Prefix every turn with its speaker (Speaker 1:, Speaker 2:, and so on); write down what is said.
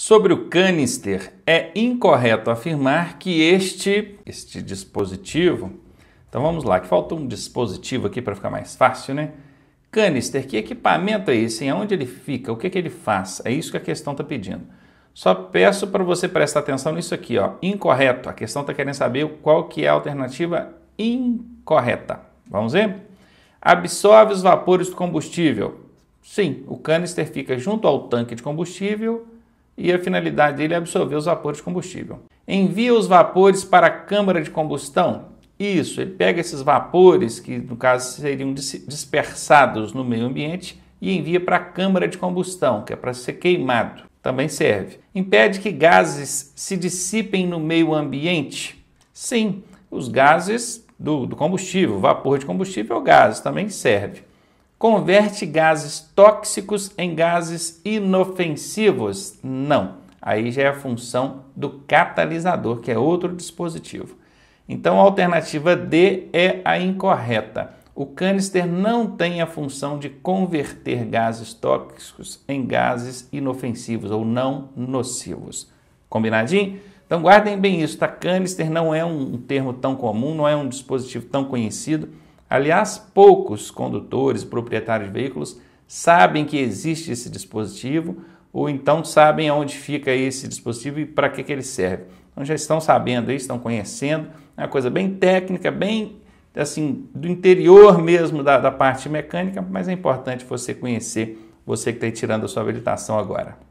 Speaker 1: Sobre o canister, é incorreto afirmar que este, este dispositivo, então vamos lá, que falta um dispositivo aqui para ficar mais fácil, né? Canister, que equipamento é esse? Aonde Onde ele fica? O que, que ele faz? É isso que a questão está pedindo. Só peço para você prestar atenção nisso aqui, ó. Incorreto. A questão está querendo saber qual que é a alternativa incorreta. Vamos ver? Absorve os vapores do combustível. Sim, o canister fica junto ao tanque de combustível e a finalidade dele é absorver os vapores de combustível. Envia os vapores para a câmara de combustão. Isso, ele pega esses vapores, que no caso seriam dispersados no meio ambiente, e envia para a câmara de combustão, que é para ser queimado. Também serve. Impede que gases se dissipem no meio ambiente? Sim, os gases do, do combustível, vapor de combustível, é gases também serve. Converte gases tóxicos em gases inofensivos? Não. Aí já é a função do catalisador, que é outro dispositivo. Então a alternativa D é a incorreta. O canister não tem a função de converter gases tóxicos em gases inofensivos ou não nocivos. Combinadinho? Então guardem bem isso, tá? Canister não é um termo tão comum, não é um dispositivo tão conhecido. Aliás, poucos condutores, proprietários de veículos, sabem que existe esse dispositivo ou então sabem aonde fica esse dispositivo e para que, que ele serve. Então já estão sabendo, estão conhecendo, é uma coisa bem técnica, bem assim, do interior mesmo da, da parte mecânica, mas é importante você conhecer, você que está tirando a sua habilitação agora.